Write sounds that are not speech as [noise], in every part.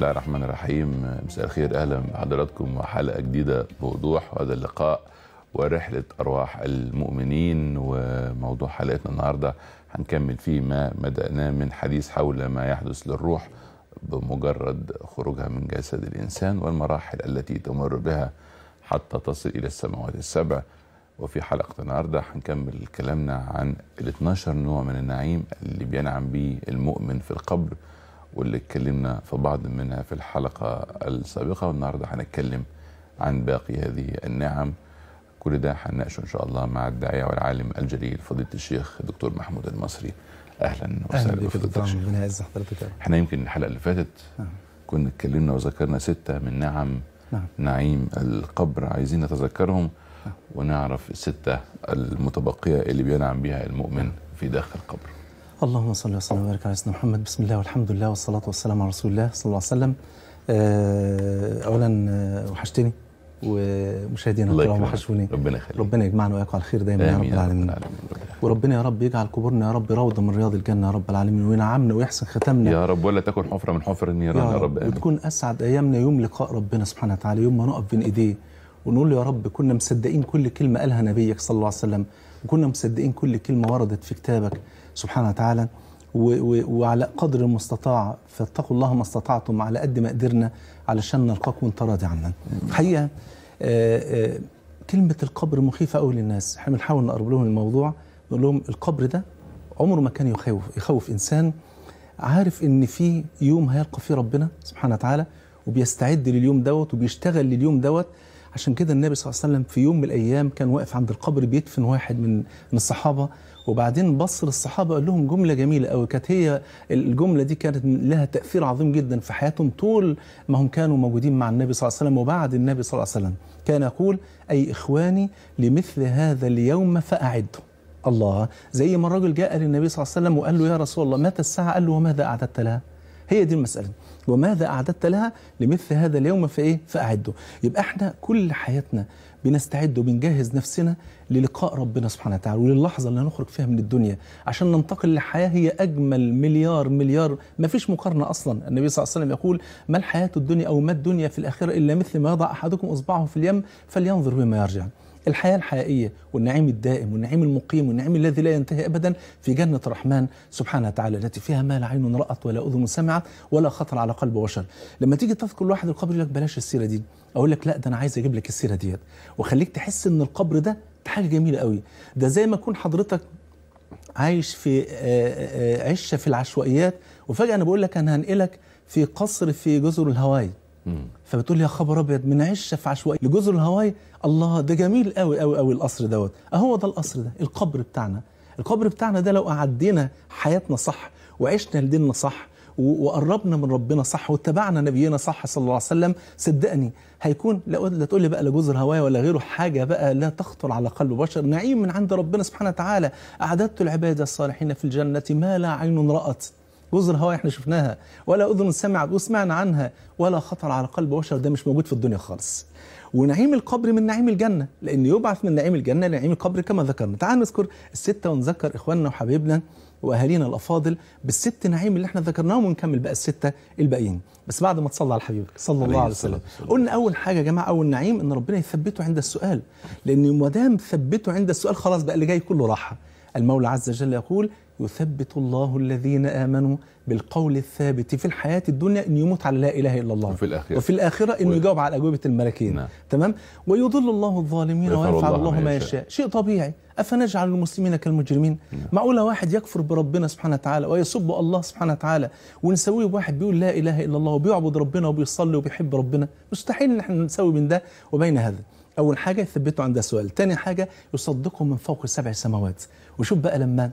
الله الرحمن الرحيم مساء الخير اهلا بحضراتكم وحلقه جديده بوضوح هذا اللقاء ورحله ارواح المؤمنين وموضوع حلقتنا النهارده هنكمل فيه ما بدأناه من حديث حول ما يحدث للروح بمجرد خروجها من جسد الانسان والمراحل التي تمر بها حتى تصل الى السماوات السبع وفي حلقه النهارده هنكمل كلامنا عن ال 12 نوع من النعيم اللي بينعم به المؤمن في القبر واللي اتكلمنا في بعض منها في الحلقة السابقة والنهاردة هنتكلم عن باقي هذه النعم كل ده هنناقشه إن شاء الله مع الداعية والعالم الجليل فضيلة الشيخ الدكتور محمود المصري أهلا وسهلا بك دكتور ربنا يعز حضرتك احنا يمكن الحلقة اللي فاتت نعم. كنا اتكلمنا وذكرنا ستة من نعم. نعم. نعيم القبر عايزين نتذكرهم نعم. ونعرف الستة المتبقية اللي بينعم بها المؤمن في داخل القبر اللهم صل وسلم وبارك على سيدنا محمد بسم الله والحمد لله والصلاة والسلام على رسول الله صلى الله عليه وسلم آه، أولا آه، وحشتني ومشاهدينا الكرام وحشوني ربنا يخليك ربنا يجمعنا وإياكم على خير دايما يا رب العالمين وربنا يا رب يجعل قبورنا يا رب روضة من رياض الجنة يا رب العالمين وينعمنا ويحسن ختمنا يا رب ولا تكن حفرة من حفر النيران يا, يا رب آمين وتكون أسعد أيامنا يوم لقاء ربنا سبحانه وتعالى يوم ما نقف بين إيديه ونقول له يا رب كنا مصدقين كل كلمة قالها نبيك صلى الله عليه وسلم وكنا مصدقين كل كلمة وردت في كتابك سبحانه وتعالى وعلى قدر المستطاع فاتقوا الله ما استطعتم على قد ما قدرنا علشان نلقاكم وانت راضي عنا الحقيقه آه، آه، كلمه القبر مخيفه قوي للناس احنا بنحاول نقرب لهم الموضوع نقول لهم القبر ده عمره ما كان يخوف يخوف انسان عارف ان في يوم هيلقى فيه ربنا سبحانه وتعالى وبيستعد لليوم دوت وبيشتغل لليوم دوت عشان كده النبي صلى الله عليه وسلم في يوم من الايام كان واقف عند القبر بيدفن واحد من من الصحابه وبعدين بص للصحابه قال لهم جمله جميله قوي كانت هي الجمله دي كانت لها تاثير عظيم جدا في حياتهم طول ما هم كانوا موجودين مع النبي صلى الله عليه وسلم وبعد النبي صلى الله عليه وسلم كان يقول اي اخواني لمثل هذا اليوم فاعدوا الله زي ما الراجل جاء للنبي صلى الله عليه وسلم وقال له يا رسول الله متى الساعه قال له وماذا اعددت لها هي دي المسألة وماذا أعددت لها لمثل هذا اليوم فإيه فأعده يبقى إحنا كل حياتنا بنستعد وبنجهز نفسنا للقاء ربنا سبحانه وتعالى وللحظه اللي هنخرج فيها من الدنيا عشان ننتقل لحياه هي اجمل مليار مليار ما فيش مقارنه اصلا النبي صلى الله عليه وسلم يقول ما الحياه الدنيا او ما الدنيا في الاخره الا مثل ما يضع احدكم اصبعه في اليم فلينظر بما يرجع الحياة الحقيقية والنعيم الدائم والنعيم المقيم والنعيم الذي لا ينتهي أبدا في جنة الرحمن سبحانه وتعالى التي فيها ما لا عين رأت ولا أذن سمعت ولا خطر على قلب بشر لما تيجي تذكر لواحد القبر لك بلاش السيرة دي اقول لك لا ده انا عايز اجيب لك السيره ديت واخليك تحس ان القبر ده حاجه جميله قوي ده زي ما يكون حضرتك عايش في عشه آه، آه، آه، في العشوائيات وفجاه انا بقول لك انا هنقلك في قصر في جزر الهواي فبتقول لي يا خبر ابيض من عشه في عشوائي لجزر الهواي الله ده جميل قوي قوي قوي القصر دوت اهو ده القصر ده القبر بتاعنا القبر بتاعنا ده لو قعدينا حياتنا صح وعشنا لديننا صح وقربنا من ربنا صح واتبعنا نبينا صح صلى الله عليه وسلم صدقني هيكون لا تقول لي بقى لا جزر هوايه ولا غيره حاجه بقى لا تخطر على قلب بشر نعيم من عند ربنا سبحانه وتعالى اعددت العباد الصالحين في الجنه ما لا عين رات جزر هواء احنا شفناها ولا اذن سمعت وسمعنا عنها ولا خطر على قلب بشر ده مش موجود في الدنيا خالص ونعيم القبر من نعيم الجنه لان يبعث من نعيم الجنه لنعيم القبر كما ذكرنا تعال نذكر السته ونذكر اخواننا وحبايبنا واهالينا الافاضل بالست نعيم اللي احنا ذكرناهم ونكمل بقى السته الباقيين بس بعد ما تصلى على حبيبك صلى الله عليه وسلم قلنا اول حاجه يا جماعه اول نعيم ان ربنا يثبته عند السؤال لان ما دام ثبته عند السؤال خلاص بقى اللي جاي كله راحه المولى عز وجل يقول يثبت الله الذين امنوا بالقول الثابت في الحياه الدنيا ان يموت على لا اله الا الله وفي الاخره وفي الاخره انه يجاوب على اجوبه الملكين نعم. تمام ويضل الله الظالمين ويفعل الله, الله ما يشاء شيء طبيعي افنجعل المسلمين كالمجرمين نعم. معقوله واحد يكفر بربنا سبحانه وتعالى ويسب الله سبحانه وتعالى ونسويه بواحد بيقول لا اله الا الله وبيعبد ربنا وبيصلي وبيحب ربنا مستحيل ان احنا نسوي بين ده وبين هذا اول حاجه يثبتوا عند سؤال ثاني حاجه يصدقهم من فوق سبع سماوات وشوف بقى لما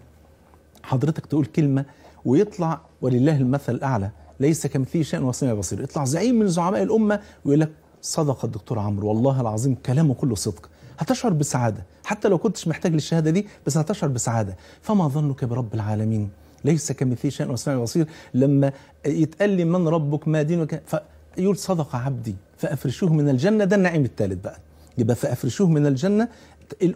حضرتك تقول كلمه ويطلع ولله المثل الاعلى ليس كمثله شيء وسميع بصير يطلع زعيم من زعماء الامه ويقول لك صدق الدكتور عمرو والله العظيم كلامه كله صدق هتشعر بسعاده حتى لو كنتش محتاج للشهاده دي بس هتشعر بسعاده فما ظنك برب العالمين ليس كمثله شيء وسميع بصير لما يتقال لي من ربك ما دينك فيقول صدق عبدي فافرشوه من الجنه ده النعيم الثالث بقى يبقى فافرشوه من الجنه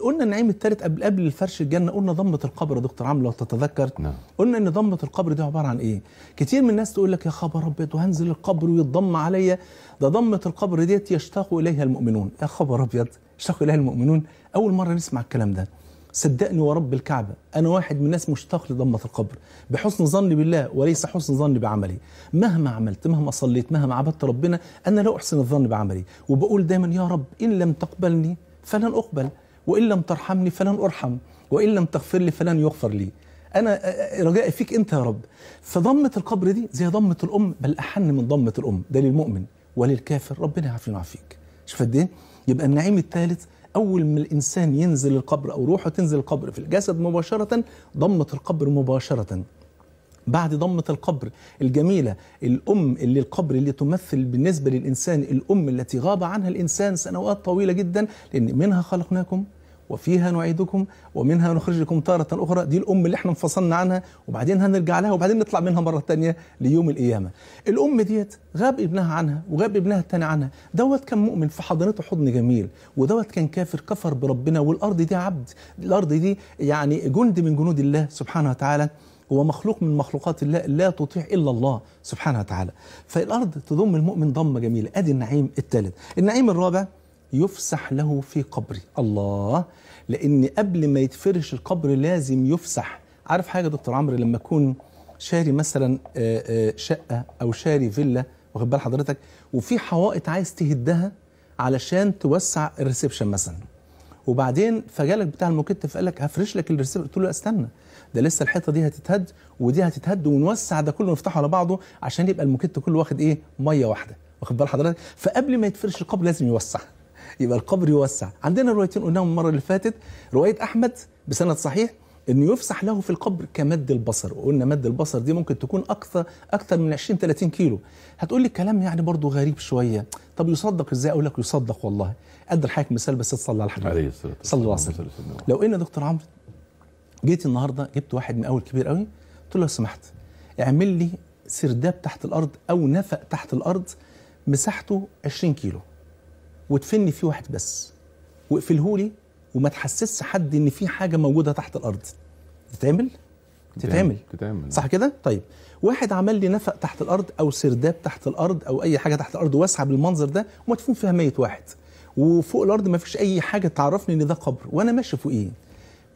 قلنا النعيم الثالث قبل قبل الفرش الجنه قلنا ضمه القبر يا دكتور عمرو لو تتذكر نعم. قلنا ان ضمه القبر دي عباره عن ايه كتير من الناس تقول لك يا خبر ابيض وهنزل القبر ويتضم عليا ده ضمه القبر ديت يشتاق اليها المؤمنون يا خبر ابيض يشتاق اليها المؤمنون اول مره نسمع الكلام ده صدقني ورب الكعبة أنا واحد من الناس مشتاق لضمة القبر بحسن ظني بالله وليس حسن ظني بعملي مهما عملت مهما صليت مهما عبدت ربنا أنا لا أحسن الظن بعملي وبقول دايما يا رب إن لم تقبلني فلن أقبل وإن لم ترحمني فلن أرحم وإن لم تغفر لي فلن يغفر لي أنا رجائي فيك أنت يا رب فضمة القبر دي زي ضمة الأم بل أحن من ضمة الأم ده للمؤمن وللكافر ربنا يعافينا ويعافيك شوف قد إيه يبقى النعيم الثالث أول ما الإنسان ينزل القبر أو روحه تنزل القبر في الجسد مباشرة ضمة القبر مباشرة بعد ضمة القبر الجميلة الأم اللي القبر اللي تمثل بالنسبة للإنسان الأم التي غاب عنها الإنسان سنوات طويلة جدا لأن منها خلقناكم وفيها نعيدكم ومنها نخرجكم تارة أخرى دي الأم اللي احنا انفصلنا عنها وبعدين هنرجع لها وبعدين نطلع منها مرة تانية ليوم القيامة الأم ديت غاب ابنها عنها وغاب ابنها التاني عنها دوت كان مؤمن في حضنته حضن جميل ودوت كان كافر كفر بربنا والأرض دي عبد الأرض دي يعني جند من جنود الله سبحانه وتعالى هو مخلوق من مخلوقات الله لا تطيع إلا الله سبحانه وتعالى فالأرض تضم المؤمن ضمة جميلة أدي النعيم الثالث النعيم الرابع يفسح له في قبري الله لأن قبل ما يتفرش القبر لازم يفسح عارف حاجة دكتور عمرو لما أكون شاري مثلا آه، آه، شقة أو شاري فيلا واخد بال حضرتك وفي حوائط عايز تهدها علشان توسع الريسبشن مثلا وبعدين فجالك بتاع المكتف قال لك هفرش لك الريسبشن قلت له استنى ده لسه الحيطه دي هتتهد ودي هتتهد ونوسع ده كله ونفتحه على بعضه عشان يبقى الموكيت كله واخد ايه ميه واحده واخد بال حضرتك فقبل ما يتفرش القبر لازم يوسع يبقى القبر يوسع عندنا روايتين قلناهم المره اللي فاتت روايه احمد بسند صحيح انه يفسح له في القبر كمد البصر وقلنا مد البصر دي ممكن تكون اكثر اكثر من 20 30 كيلو هتقول لي كلام يعني برضه غريب شويه طب يصدق ازاي اقول لك يصدق والله ادي لحضرتك مثال بس تصلي على الحبيب عليه الصلاه والسلام صلى الله عليه وسلم لو ان دكتور عمرو جيت النهارده جبت واحد مقاول كبير قوي قلت له لو سمحت اعمل لي سرداب تحت الارض او نفق تحت الارض مساحته 20 كيلو وتفني فيه واحد بس واقفله لي وما تحسسش حد ان في حاجه موجوده تحت الارض تتعمل تتعمل تتعمل صح كده طيب واحد عمل لي نفق تحت الارض او سرداب تحت الارض او اي حاجه تحت الارض واسعه بالمنظر ده ومدفون فيها ميت واحد وفوق الارض ما فيش اي حاجه تعرفني ان ده قبر وانا ماشي فوقيه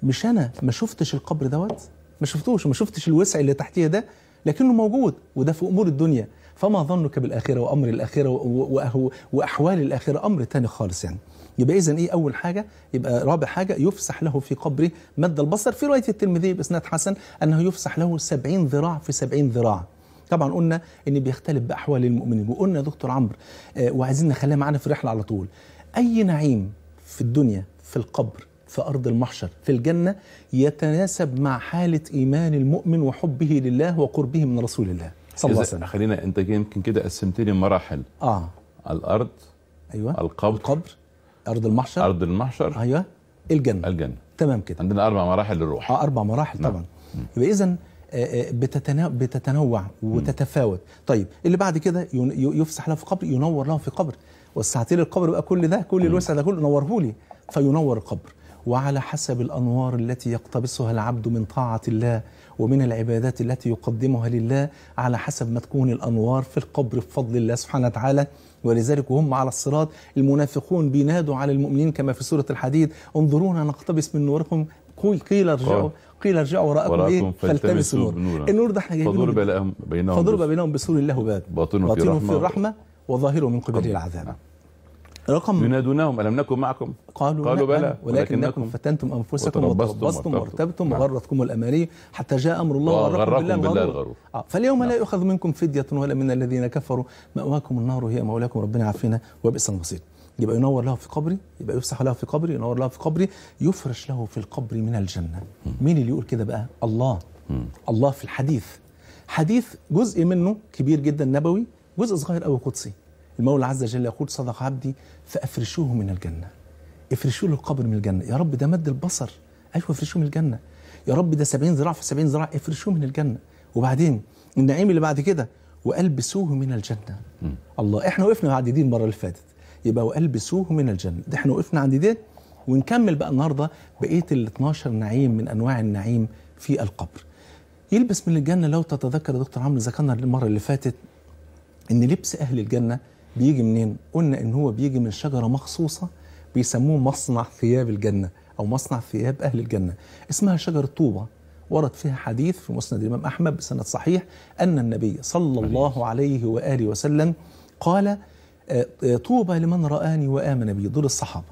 مش انا ما شفتش القبر دوت ما شفتوش ما شفتش الوسع اللي تحتيه ده لكنه موجود وده في امور الدنيا فما ظنك بالاخره وامر الاخره واحوال الاخره امر تاني خالص يعني يبقى اذا ايه اول حاجه يبقى رابع حاجه يفسح له في قبره مد البصر في روايه الترمذي باسناد حسن انه يفسح له 70 ذراع في 70 ذراع طبعا قلنا ان بيختلف باحوال المؤمنين وقلنا يا دكتور عمرو آه، وعايزين نخليها معانا في الرحله على طول اي نعيم في الدنيا في القبر في أرض المحشر في الجنة يتناسب مع حالة إيمان المؤمن وحبه لله وقربه من رسول الله صلى الله عليه وسلم خلينا أنت يمكن كده قسمت لي مراحل آه الأرض أيوة القبر القبر أرض المحشر أرض المحشر أيوة الجنة الجنة تمام كده عندنا أربع مراحل للروح آه أربع مراحل نعم. طبعا يبقى إذا آه، آه، بتتنوع وتتفاوت طيب اللي بعد كده يفسح له في قبر ينور له في قبر وسعت لي القبر بقى كل ده كل الوسع ده كله نوره لي فينور القبر وعلى حسب الانوار التي يقتبسها العبد من طاعه الله ومن العبادات التي يقدمها لله على حسب ما تكون الانوار في القبر بفضل الله سبحانه وتعالى ولذلك وهم على الصراط المنافقون بينادوا على المؤمنين كما في سوره الحديد انظرونا نقتبس من نوركم قيل ارجعوا قيل ارجعوا وراءكم ايه فالتمسوا النور النور ده احنا جايبينه فضرب بينهم فضرب بينهم بسور الله باب باطنه في الرحمه وظاهره من قبل العذاب رقم ينادونهم الم نكن معكم قالوا, قالوا نعم، بلى ولكنكم ولكن فتنتم انفسكم وتربصتم وارتبتم نعم. وغرتكم الاماني حتى جاء امر الله وغركم بالله, بالله الغرور آه فاليوم نعم. لا يؤخذ منكم فديه ولا من الذين كفروا ماواكم النار هي مولاكم ربنا يعافينا وبئس المصير يبقى ينور له في قبري يبقى يفسح له في قبري ينور له في قبري يفرش له في القبر من الجنه مين اللي يقول كده بقى الله الله في الحديث حديث جزء منه كبير جدا نبوي جزء صغير قوي قدسي المولى عز وجل يقول صدق عبدي فافرشوه من الجنه افرشوا له القبر من الجنه يا رب ده مد البصر ايوه افرشوه من الجنه يا رب ده 70 ذراع في 70 ذراع افرشوه من الجنه وبعدين النعيم اللي بعد كده والبسوه من الجنه م. الله احنا وقفنا عند دي المره اللي فاتت يبقى والبسوه من الجنه ده احنا وقفنا عند دي ونكمل بقى النهارده بقيه ال 12 نعيم من انواع النعيم في القبر يلبس من الجنه لو تتذكر يا دكتور عمرو ذكرنا المره اللي فاتت ان لبس اهل الجنه بيجي منين؟ قلنا ان هو بيجي من شجره مخصوصه بيسموه مصنع ثياب الجنه او مصنع ثياب اهل الجنه اسمها شجره طوبه ورد فيها حديث في مسند الامام احمد بسند صحيح ان النبي صلى الله عليه واله وسلم قال آه، آه، طوبى لمن رآني وآمن بي دول الصحابة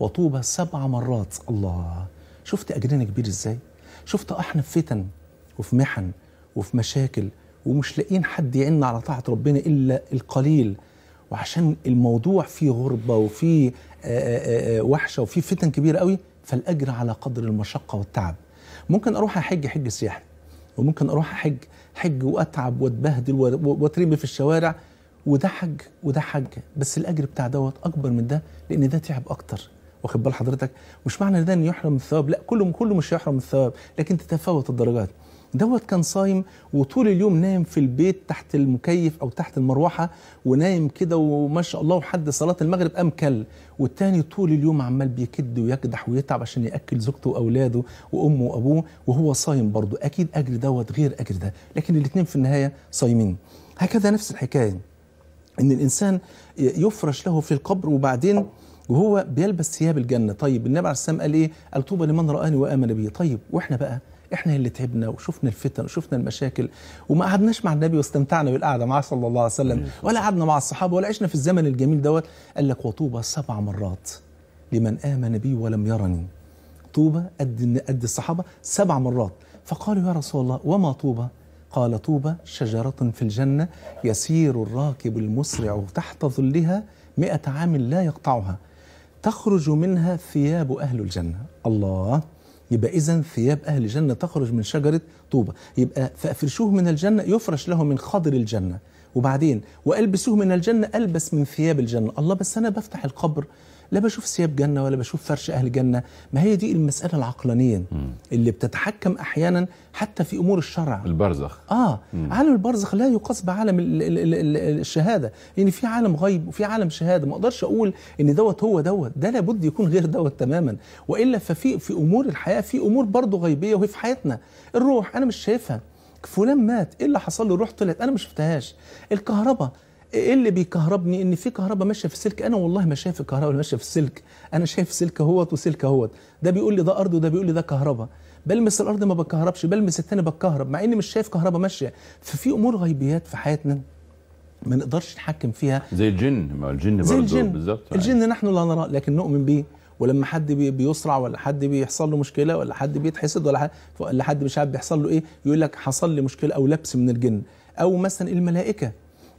وطوبى سبع مرات الله شفت أجرنا كبير إزاي شفت إحنا في فتن وفي محن وفي مشاكل ومش لاقيين حد يعيننا على طاعة ربنا إلا القليل وعشان الموضوع فيه غربة وفيه آه، آه، آه، وحشة وفيه فتن كبيرة قوي فالأجر على قدر المشقة والتعب ممكن أروح أحج حج سياحي وممكن أروح أحج حج وأتعب وأتبهدل وأترمي في الشوارع وده حج وده حج بس الأجر بتاع دوت أكبر من ده لأن ده تعب أكتر واخد بال حضرتك مش معنى ده ان يحرم الثواب لا كله كله مش هيحرم الثواب لكن تتفاوت الدرجات دوت كان صايم وطول اليوم نايم في البيت تحت المكيف او تحت المروحه ونايم كده وما شاء الله وحد صلاه المغرب قام كل والتاني طول اليوم عمال بيكد ويكدح ويتعب عشان ياكل زوجته واولاده وامه وابوه وهو صايم برضه اكيد اجر دوت غير اجر ده لكن الاثنين في النهايه صايمين هكذا نفس الحكايه ان الانسان يفرش له في القبر وبعدين وهو بيلبس ثياب الجنه طيب النبي عليه الصلاه والسلام قال ايه قال طوبى لمن راني وامن بي طيب واحنا بقى احنا اللي تعبنا وشفنا الفتن وشفنا المشاكل وما قعدناش مع النبي واستمتعنا بالقعده معاه صلى الله عليه وسلم ولا قعدنا مع الصحابه ولا عشنا في الزمن الجميل دوت قال لك وطوبى سبع مرات لمن امن بي ولم يرني طوبى قد قد الصحابه سبع مرات فقالوا يا رسول الله وما طوبى قال طوبى شجرة في الجنة يسير الراكب المسرع تحت ظلها مئة عام لا يقطعها تخرج منها ثياب أهل الجنة الله يبقى إذا ثياب أهل الجنة تخرج من شجرة طوبة يبقى فأفرشوه من الجنة يفرش له من خضر الجنة وبعدين وألبسوه من الجنة ألبس من ثياب الجنة الله بس أنا بفتح القبر لا بشوف ثياب جنه ولا بشوف فرش اهل جنه ما هي دي المساله العقلانيه اللي بتتحكم احيانا حتى في امور الشرع البرزخ اه مم. عالم البرزخ لا يقاس بعالم الـ الـ الـ الشهاده لان يعني في عالم غيب وفي عالم شهاده ما اقدرش اقول ان دوت هو دوت ده لابد يكون غير دوت تماما والا ففي في امور الحياه في امور برضه غيبيه وهي في حياتنا الروح انا مش شايفها فلان مات ايه اللي حصل له روح طلعت انا ما شفتهاش الكهرباء ايه اللي بيكهربني ان في كهرباء ماشيه في السلك انا والله ما شايف الكهرباء اللي ماشيه في السلك انا شايف سلك اهوت وسلك اهوت ده بيقول لي ده ارض وده بيقول لي ده كهرباء بلمس الارض ما بكهربش بلمس الثاني بتكهرب مع اني مش شايف كهرباء ماشيه ففي امور غيبيات في حياتنا ما نقدرش نتحكم فيها زي الجن ما الجن برضه بالظبط الجن نحن لا نراه لكن نؤمن به ولما حد بيسرع ولا حد بيحصل له مشكله ولا حد بيتحسد ولا حد ولا حد مش عارف بيحصل له ايه يقول لك حصل لي مشكله او لبس من الجن او مثلا الملائكه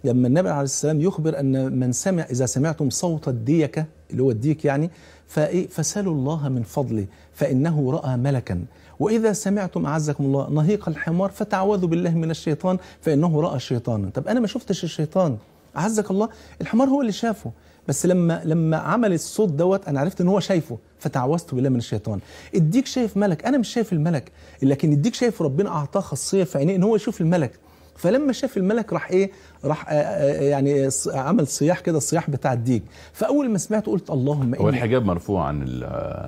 لما النبي عليه السلام يخبر أن من سمع إذا سمعتم صوت الديكة اللي هو الديك يعني فإيه فسألوا الله من فضله فإنه رأى ملكا وإذا سمعتم أعزكم الله نهيق الحمار فتعوذوا بالله من الشيطان فإنه رأى شيطانا طب أنا ما شفتش الشيطان أعزك الله الحمار هو اللي شافه بس لما لما عمل الصوت دوت انا عرفت ان هو شايفه فتعوذت بالله من الشيطان الديك شايف ملك انا مش شايف الملك لكن الديك شايف ربنا اعطاه خاصيه في عينيه ان هو يشوف الملك فلما شاف الملك راح ايه راح آه، آه، آه، يعني عمل صياح كده الصياح بتاع الديك فاول ما سمعته قلت اللهم هو الحجاب مرفوع عن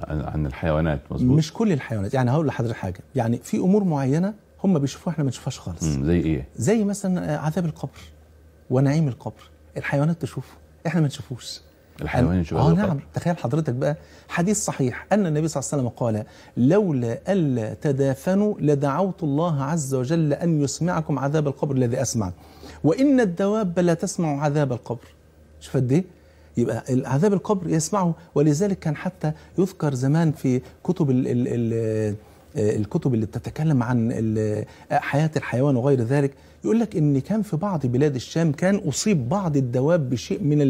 عن الحيوانات مظبوط مش كل الحيوانات يعني هقول لحضرتك حاجه يعني في امور معينه هم بيشوفوها احنا ما بنشوفهاش خالص زي ايه زي مثلا عذاب القبر ونعيم القبر الحيوانات تشوفه احنا ما نشوفوش الحيوان يشبه آه نعم تخيل حضرتك بقى حديث صحيح أن النبي صلى الله عليه وسلم قال لولا ألا تدافنوا لدعوت الله عز وجل أن يسمعكم عذاب القبر الذي أسمع وإن الدواب لا تسمع عذاب القبر شوف قد إيه يبقى عذاب القبر يسمعه ولذلك كان حتى يذكر زمان في كتب الـ الـ الـ آه، الكتب اللي بتتكلم عن حياة الحيوان وغير ذلك يقول لك ان كان في بعض بلاد الشام كان اصيب بعض الدواب بشيء من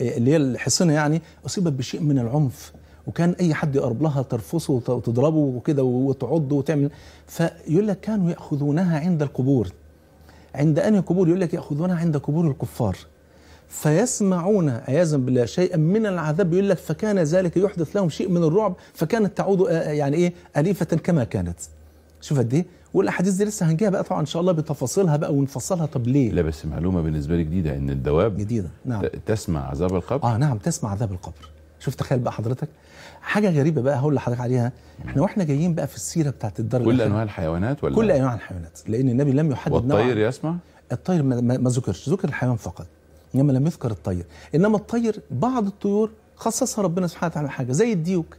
اللي هي الحصينه يعني اصيبت بشيء من العنف وكان اي حد يقرب لها ترفصه وتضربه وكده وتعضه وتعمل فيقول لك كانوا ياخذونها عند القبور عند انهي قبور يقول لك ياخذونها عند قبور الكفار فيسمعون عياذا بالله شيئا من العذاب يقول لك فكان ذلك يحدث لهم شيء من الرعب فكانت تعود آه، يعني ايه اليفه كما كانت شوف قد ايه والاحاديث دي لسه هنجيها بقى طبعا ان شاء الله بتفاصيلها بقى ونفصلها طب ليه لا بس معلومه بالنسبه لي جديده ان الدواب جديده نعم تسمع عذاب القبر اه نعم تسمع عذاب القبر شوف تخيل بقى حضرتك حاجه غريبه بقى هقول لحضرتك عليها احنا واحنا جايين بقى في السيره بتاعت الدار كل انواع الحيوانات ولا كل انواع الحيوانات لان النبي لم يحدد والطير يسمع الطير ما ذكرش ذكر الحيوان فقط انما لم يذكر الطير انما الطير بعض الطيور خصصها ربنا سبحانه وتعالى حاجه زي الديوك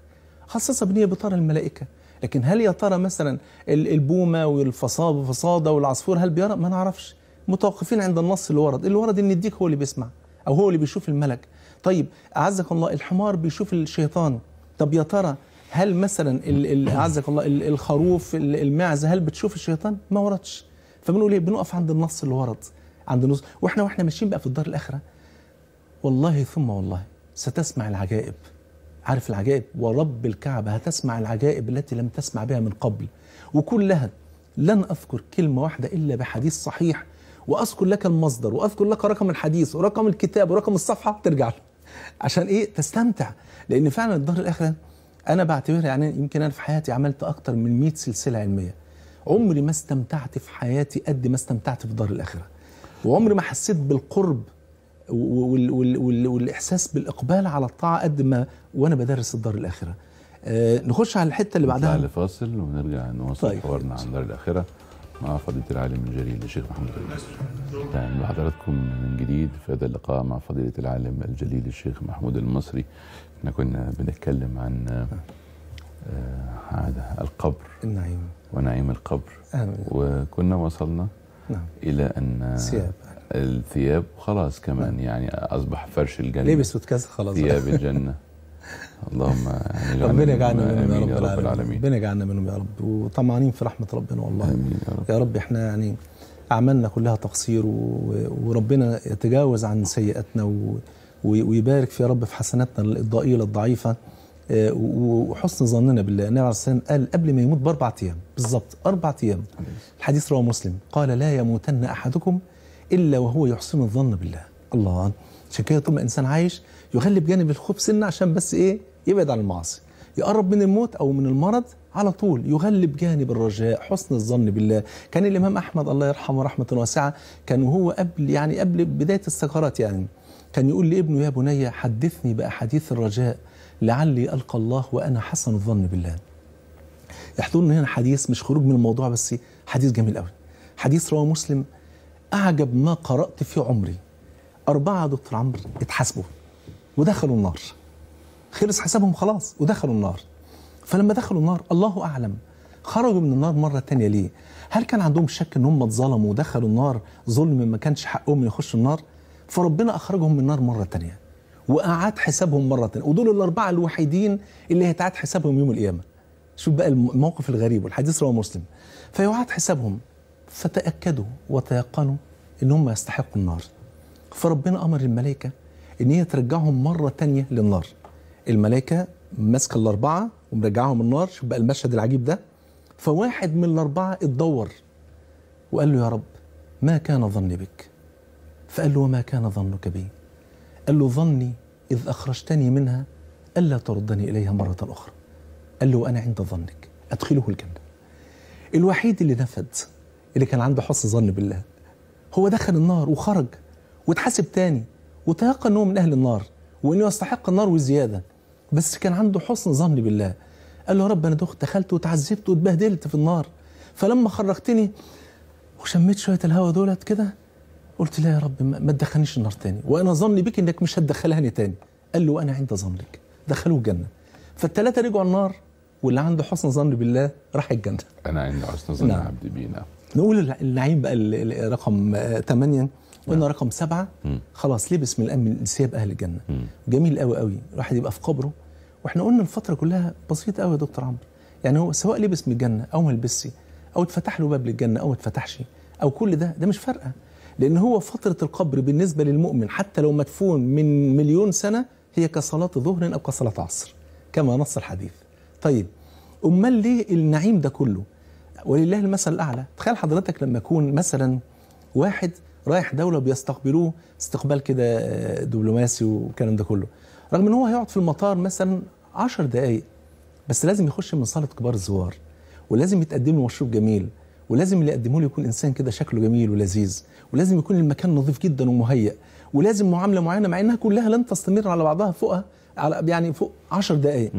خصصها بنيه بطار الملائكه لكن هل يا ترى مثلا البومه والفصاده والعصفور هل بيرى ما نعرفش متوقفين عند النص اللي ورد اللي ورد ان الديك هو اللي بيسمع او هو اللي بيشوف الملك طيب اعزك الله الحمار بيشوف الشيطان طب يا ترى هل مثلا اعزك الله الخروف المعزه هل بتشوف الشيطان ما وردش فبنقول ايه بنقف عند النص اللي ورد عند النص واحنا واحنا ماشيين بقى في الدار الاخره والله ثم والله ستسمع العجائب عارف العجائب ورب الكعبة هتسمع العجائب التي لم تسمع بها من قبل وكلها لن أذكر كلمة واحدة إلا بحديث صحيح وأذكر لك المصدر وأذكر لك رقم الحديث ورقم الكتاب ورقم الصفحة ترجع له عشان إيه تستمتع لأن فعلا الدار الآخرة أنا بعتبرها يعني يمكن أنا في حياتي عملت أكتر من 100 سلسلة علمية عمري ما استمتعت في حياتي قد ما استمتعت في دار الآخرة وعمري ما حسيت بالقرب والاحساس بالاقبال على الطاعه قد ما وانا بدرس الدار الاخره آه نخش على الحته اللي بعدها نطلع لفاصل ونرجع نواصل طيب. حوارنا عن دار الاخره مع فضيله العالم الجليل الشيخ محمد المصري اهلا بحضراتكم من جديد في هذا اللقاء مع فضيله العالم الجليل الشيخ محمود المصري احنا كنا بنتكلم عن آه القبر النعيم ونعيم القبر آمين. وكنا وصلنا نعم. إلى أن سياب الثياب خلاص كمان يعني اصبح فرش الجنه لبس واتكسر خلاص ثياب الجنه اللهم ربنا يجعلنا منهم يا رب, العالمين ربنا يجعلنا منهم يا رب وطمعانين في رحمه ربنا والله امين يا رب يا رب احنا يعني اعمالنا كلها تقصير وربنا يتجاوز عن سيئاتنا ويبارك في يا رب في حسناتنا الضئيله الضعيفه آه، وحسن ظننا بالله النبي عليه الصلاه والسلام قال قبل ما يموت باربع ايام بالظبط اربع ايام الحديث رواه مسلم قال لا يموتن احدكم إلا وهو يحسن الظن بالله الله عشان كده طول ما الإنسان عايش يغلب جانب الخوف سنة عشان بس إيه يبعد عن المعاصي يقرب من الموت أو من المرض على طول يغلب جانب الرجاء حسن الظن بالله كان الإمام أحمد الله يرحمه رحمة واسعة كان وهو قبل يعني قبل بداية السكرات يعني كان يقول لابنه يا بني حدثني بأحاديث الرجاء لعلي ألقى الله وأنا حسن الظن بالله يحضرنا هنا حديث مش خروج من الموضوع بس حديث جميل قوي حديث رواه مسلم أعجب ما قرأت في عمري أربعة دكتور عمرو اتحاسبوا ودخلوا النار خلص حسابهم خلاص ودخلوا النار فلما دخلوا النار الله أعلم خرجوا من النار مرة تانية ليه؟ هل كان عندهم شك إن هم اتظلموا ودخلوا النار ظلم ما كانش حقهم يخشوا النار؟ فربنا أخرجهم من النار مرة تانية وأعاد حسابهم مرة تانية ودول الأربعة الوحيدين اللي هيتعاد حسابهم يوم القيامة شوف بقى الموقف الغريب والحديث رواه مسلم فيعاد حسابهم فتأكدوا وتيقنوا إن هم يستحقوا النار فربنا أمر الملائكة إن هي ترجعهم مرة تانية للنار الملائكة ماسكة الأربعة ومرجعهم النار بقى المشهد العجيب ده فواحد من الأربعة اتدور وقال له يا رب ما كان ظني بك فقال له وما كان ظنك بي قال له ظني إذ أخرجتني منها ألا تردني إليها مرة أخرى قال له أنا عند ظنك أدخله الجنة الوحيد اللي نفد اللي كان عنده حسن ظن بالله هو دخل النار وخرج واتحاسب تاني وتيقن انه من اهل النار وانه يستحق النار وزياده بس كان عنده حسن ظن بالله قال له يا رب انا دخلت وتعذبت واتبهدلت في النار فلما خرجتني وشميت شويه الهواء دولت كده قلت لا يا رب ما تدخلنيش النار تاني وانا ظني بك انك مش هتدخلهاني تاني قال له وانا عند ظنك دخلوه الجنه فالثلاثه رجعوا النار واللي عنده حسن ظن بالله راح الجنه انا عند حسن ظن نعم. عبدي بينا نقول اللعيب رقم 8 آه، قلنا نعم. رقم سبعة خلاص لبس من الأمن أهل الجنة جميل قوي قوي الواحد يبقى في قبره واحنا قلنا الفترة كلها بسيطة قوي يا دكتور عمرو يعني هو سواء لبس من الجنة أو ما لبسش أو اتفتح له باب للجنة أو ما اتفتحش أو كل ده ده مش فارقة لأن هو فترة القبر بالنسبة للمؤمن حتى لو مدفون من مليون سنة هي كصلاة ظهر أو كصلاة عصر كما نص الحديث طيب أمال ليه النعيم ده كله ولله المثل الاعلى تخيل حضرتك لما يكون مثلا واحد رايح دوله بيستقبلوه استقبال كده آه، دبلوماسي والكلام ده كله رغم ان هو هيقعد في المطار مثلا 10 دقائق بس لازم يخش من صاله كبار الزوار ولازم يتقدم له مشروب جميل ولازم اللي يقدمه له يكون انسان كده شكله جميل ولذيذ ولازم يكون المكان نظيف جدا ومهيأ ولازم معامله معينه مع انها كلها لن تستمر على بعضها فوقها على يعني فوق 10 دقائق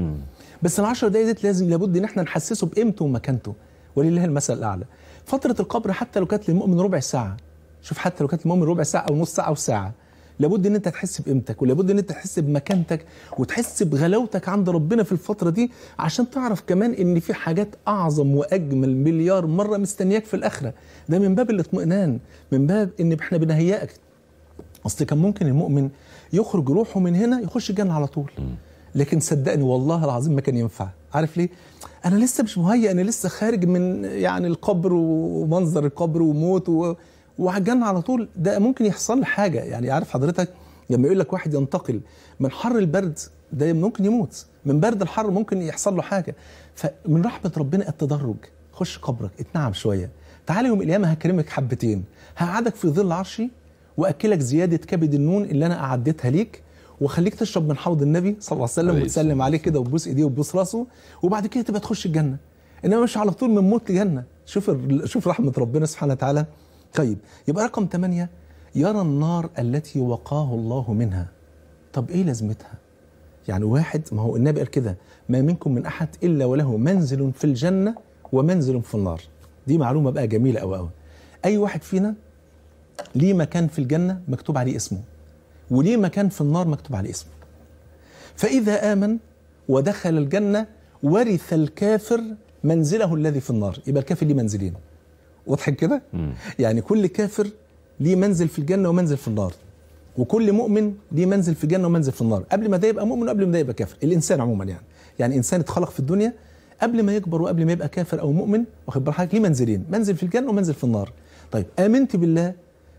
بس ال 10 دقائق ديت لازم لابد ان احنا نحسسه بقيمته ومكانته ولله المثل الاعلى فتره القبر حتى لو كانت للمؤمن ربع ساعه شوف حتى لو كانت للمؤمن ربع ساعه او نص ساعه او ساعه لابد ان انت تحس بقيمتك ولابد ان انت تحس بمكانتك وتحس بغلاوتك عند ربنا في الفتره دي عشان تعرف كمان ان في حاجات اعظم واجمل مليار مره مستنياك في الاخره ده من باب الاطمئنان من باب ان احنا بنهيئك اصل كان ممكن المؤمن يخرج روحه من هنا يخش الجنه على طول لكن صدقني والله العظيم ما كان ينفع عارف ليه انا لسه مش مهيئ انا لسه خارج من يعني القبر ومنظر القبر وموت و... على طول ده ممكن يحصل لي حاجه يعني عارف حضرتك لما يقول لك واحد ينتقل من حر البرد ده ممكن يموت من برد الحر ممكن يحصل له حاجه فمن رحمه ربنا التدرج خش قبرك اتنعم شويه تعالى يوم القيامه هكرمك حبتين هقعدك في ظل عرشي واكلك زياده كبد النون اللي انا اعديتها ليك وخليك تشرب من حوض النبي صلى الله عليه وسلم وتسلم عليه كده وتبوس ايديه وتبوس راسه وبعد كده تبقى تخش الجنه انما مش على طول من موت لجنه شوف شوف رحمه ربنا سبحانه وتعالى طيب يبقى رقم ثمانية يرى النار التي وقاه الله منها طب ايه لازمتها يعني واحد ما هو النبي قال كده ما منكم من احد الا وله منزل في الجنه ومنزل في النار دي معلومه بقى جميله قوي قوي اي واحد فينا ليه مكان في الجنه مكتوب عليه اسمه وليه مكان في النار مكتوب عليه اسمه فإذا آمن ودخل الجنة ورث الكافر منزله الذي في النار يبقى الكافر ليه منزلين واضح كده يعني كل كافر ليه منزل في الجنة ومنزل في النار وكل مؤمن ليه منزل في الجنة ومنزل في النار قبل ما ده يبقى مؤمن وقبل ما ده يبقى كافر الإنسان عموما يعني يعني إنسان اتخلق في الدنيا قبل ما يكبر وقبل ما يبقى كافر أو مؤمن واخد بالك حضرتك ليه منزلين منزل في الجنة ومنزل في النار طيب آمنت بالله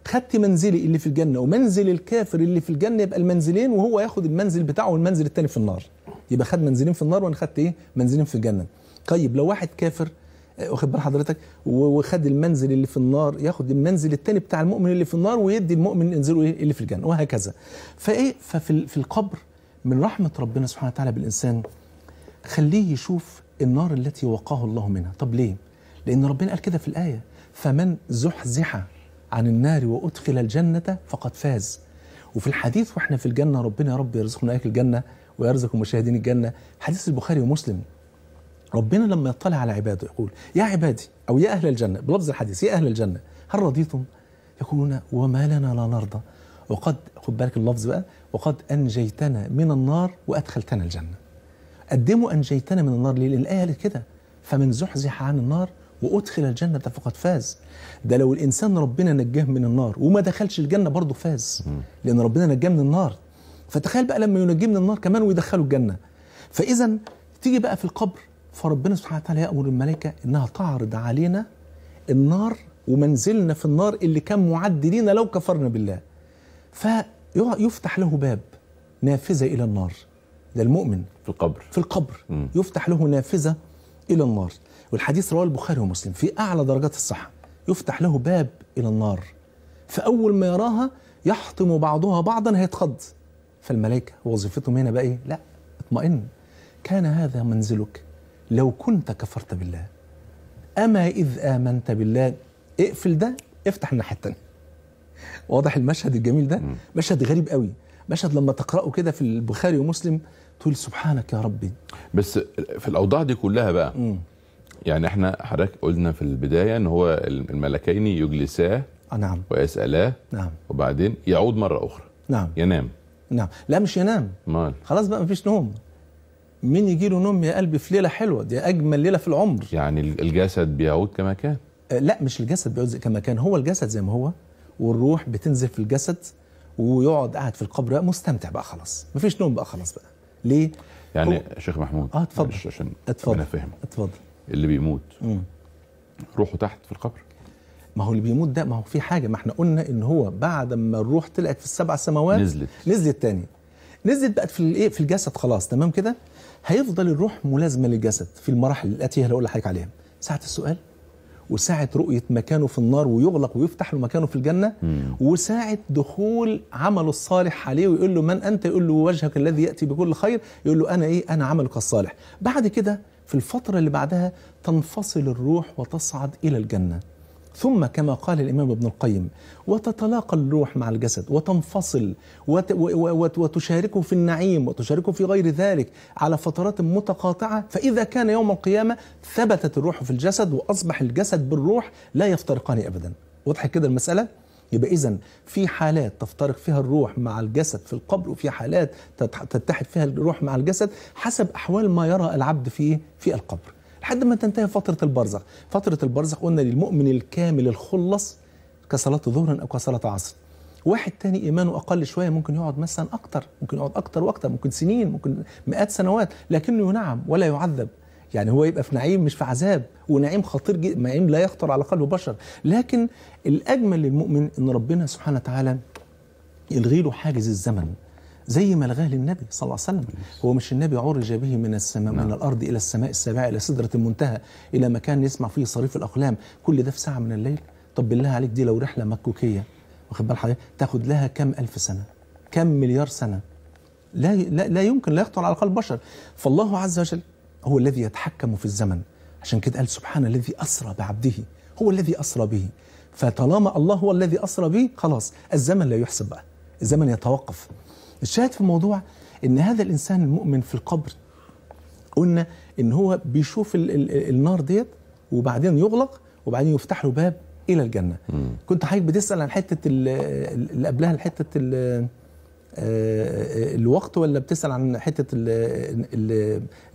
خدت منزلي اللي في الجنه ومنزل الكافر اللي في الجنه يبقى المنزلين وهو ياخد المنزل بتاعه والمنزل الثاني في النار يبقى خد منزلين في النار وانا خدت ايه منزلين في الجنه طيب لو واحد كافر آه، واخد بال حضرتك وخد المنزل اللي في النار ياخد المنزل الثاني بتاع المؤمن اللي في النار ويدي المؤمن انزله ايه اللي في الجنه وهكذا فايه ففي في القبر من رحمه ربنا سبحانه وتعالى بالانسان خليه يشوف النار التي وقاه الله منها طب ليه لان ربنا قال كده في الايه فمن زحزح عن النار وأدخل الجنة فقد فاز وفي الحديث واحنا في الجنة ربنا يا رب يرزقنا أكل الجنة ويرزق المشاهدين الجنة حديث البخاري ومسلم ربنا لما يطلع على عباده يقول يا عبادي أو يا أهل الجنة بلفظ الحديث يا أهل الجنة هل رضيتم؟ يقولون وما لنا لا نرضى وقد خد بالك اللفظ بقى وقد أنجيتنا من النار وأدخلتنا الجنة قدموا إيه أنجيتنا من النار ليه؟ لأن الآية قالت كده فمن زحزح عن النار وادخل الجنه فقد فاز ده لو الانسان ربنا نجاه من النار وما دخلش الجنه برضه فاز لان ربنا نجاه من النار فتخيل بقى لما ينجيه من النار كمان ويدخله الجنه فاذا تيجي بقى في القبر فربنا سبحانه وتعالى يامر الملائكه انها تعرض علينا النار ومنزلنا في النار اللي كان معد لينا لو كفرنا بالله فيفتح له باب نافذه الى النار ده المؤمن في القبر في القبر يفتح له نافذه الى النار والحديث رواه البخاري ومسلم في أعلى درجات الصحة يفتح له باب إلى النار فأول ما يراها يحطم بعضها بعضا هيتخض فالملائكة وظيفتهم هنا بقى إيه؟ لا اطمئن كان هذا منزلك لو كنت كفرت بالله أما إذ آمنت بالله اقفل ده افتح الناحية التانية واضح المشهد الجميل ده مشهد غريب قوي مشهد لما تقرأه كده في البخاري ومسلم تقول سبحانك يا ربي بس في الأوضاع دي كلها بقى مم. يعني احنا حضرتك قلنا في البدايه ان هو الملكين يجلساه آه، نعم ويسالاه نعم وبعدين يعود مره اخرى نعم ينام نعم لا مش ينام مال خلاص بقى مفيش نوم مين يجي له نوم يا قلبي في ليله حلوه دي اجمل ليله في العمر يعني الجسد بيعود كما كان آه، لا مش الجسد بيعود كما كان هو الجسد زي ما هو والروح بتنزل في الجسد ويقعد قاعد في القبر مستمتع بقى خلاص مفيش نوم بقى خلاص بقى ليه يعني هو... شيخ محمود اه اتفضل عشان اتفضل انا فاهم اتفضل اللي بيموت روحه تحت في القبر ما هو اللي بيموت ده ما هو في حاجه ما احنا قلنا ان هو بعد ما الروح طلعت في السبع سماوات نزلت نزلت تاني نزلت بقت في الايه في الجسد خلاص تمام كده هيفضل الروح ملازمه للجسد في المراحل الاتيه اللي اقول لحضرتك عليها ساعه السؤال وساعة رؤية مكانه في النار ويغلق ويفتح له مكانه في الجنة وساعة دخول عمله الصالح عليه ويقول له من أنت يقول له وجهك الذي يأتي بكل خير يقول له أنا إيه أنا عملك الصالح بعد كده في الفترة اللي بعدها تنفصل الروح وتصعد إلى الجنة ثم كما قال الإمام ابن القيم وتتلاقى الروح مع الجسد وتنفصل وتشاركه في النعيم وتشاركه في غير ذلك على فترات متقاطعة فإذا كان يوم القيامة ثبتت الروح في الجسد وأصبح الجسد بالروح لا يفترقان أبدا واضح كده المسألة؟ يبقى اذا في حالات تفترق فيها الروح مع الجسد في القبر وفي حالات تتحد فيها الروح مع الجسد حسب احوال ما يرى العبد في في القبر لحد ما تنتهي فتره البرزخ فتره البرزخ قلنا للمؤمن الكامل الخلص كصلاه ظهر او كصلاه عصر واحد تاني ايمانه اقل شويه ممكن يقعد مثلا اكتر ممكن يقعد اكتر واكتر ممكن سنين ممكن مئات سنوات لكنه ينعم ولا يعذب يعني هو يبقى في نعيم مش في عذاب ونعيم خطير جدا نعيم لا يخطر على قلب بشر لكن الأجمل للمؤمن أن ربنا سبحانه وتعالى يلغي له حاجز الزمن زي ما لغاه للنبي صلى الله عليه وسلم هو مش النبي عرج به من السماء نعم. من الارض الى السماء السابعه الى سدره المنتهى الى مكان يسمع فيه صريف الاقلام كل ده في ساعه من الليل طب بالله عليك دي لو رحله مكوكيه واخد بال حضرتك تاخد لها كم الف سنه كم مليار سنه لا, لا يمكن لا يخطر على قلب بشر فالله عز وجل هو الذي يتحكم في الزمن عشان كده قال سبحان الذي أسرى بعبده هو الذي أسرى به فطالما الله هو الذي أسرى به خلاص الزمن لا يحسب بقى الزمن يتوقف الشاهد في الموضوع ان هذا الانسان المؤمن في القبر قلنا ان هو بيشوف الـ الـ النار ديت وبعدين يغلق وبعدين يفتح له باب الى الجنه مم. كنت حضرتك بتسال عن حته اللي قبلها حته آه، آه، الوقت ولا بتسال عن حته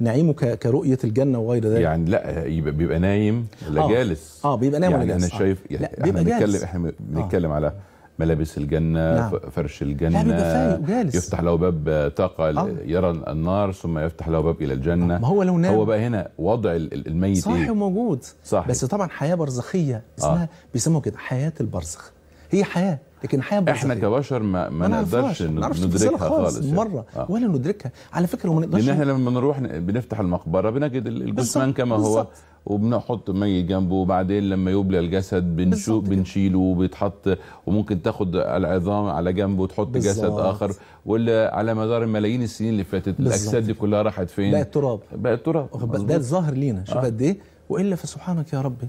نعيمه كرؤيه الجنه وغير ذلك يعني لا يبقى بيبقى نايم ولا آه. جالس اه بيبقى نايم يعني ولا جالس انا شايف يعني لا بيبقى احنا بنتكلم احنا بنتكلم على ملابس الجنه نعم. فرش الجنه لا جالس. يفتح له باب طاقه آه. يرى النار ثم يفتح له باب الى الجنه آه. ما هو لو نام هو بقى هنا وضع الميت صحي إيه؟ وموجود صحي بس طبعا حياه برزخيه اسمها آه. بيسموها كده حياه البرزخ هي حياه لكن حياه برزخية. احنا كبشر ما, ما نقدرش ندركها خالص, خالص يعني. مره آه. ولا ندركها على فكره وما نقدرش لان احنا لما بنروح بنفتح المقبره بنجد الجثمان كما بالزبط. هو وبنحط ميت جنبه وبعدين لما يبلى الجسد بنشو بنشيله وبيتحط وممكن تاخد العظام على جنبه وتحط بالزبط. جسد اخر ولا على مدار الملايين السنين اللي فاتت الاجساد دي كلها راحت فين؟ بقت تراب بقت تراب ده الظاهر لينا شوف آه. قد آه. ايه والا فسبحانك يا ربي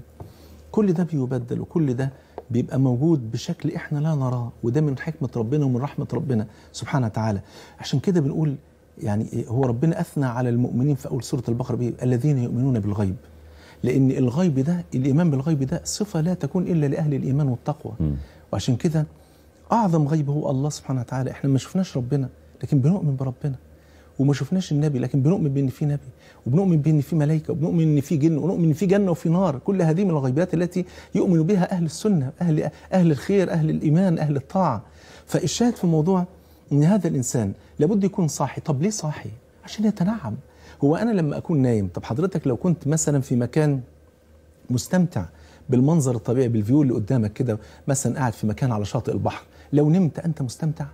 كل ده بيبدل وكل ده بيبقى موجود بشكل احنا لا نراه وده من حكمه ربنا ومن رحمه ربنا سبحانه وتعالى عشان كده بنقول يعني هو ربنا اثنى على المؤمنين في اول سوره البقره بايه الذين يؤمنون بالغيب لان الغيب ده الايمان بالغيب ده صفه لا تكون الا لاهل الايمان والتقوى وعشان كده اعظم غيب هو الله سبحانه وتعالى احنا ما شفناش ربنا لكن بنؤمن بربنا وما شفناش النبي لكن بنؤمن بان في نبي وبنؤمن بان في ملائكه وبنؤمن ان في جن ونؤمن ان في جنه وفي نار كل هذه من الغيبيات التي يؤمن بها اهل السنه اهل اهل الخير اهل الايمان اهل الطاعه فالشاهد في الموضوع ان هذا الانسان لابد يكون صاحي طب ليه صاحي عشان يتنعم هو انا لما اكون نايم طب حضرتك لو كنت مثلا في مكان مستمتع بالمنظر الطبيعي بالفيو اللي قدامك كده مثلا قاعد في مكان على شاطئ البحر لو نمت انت مستمتع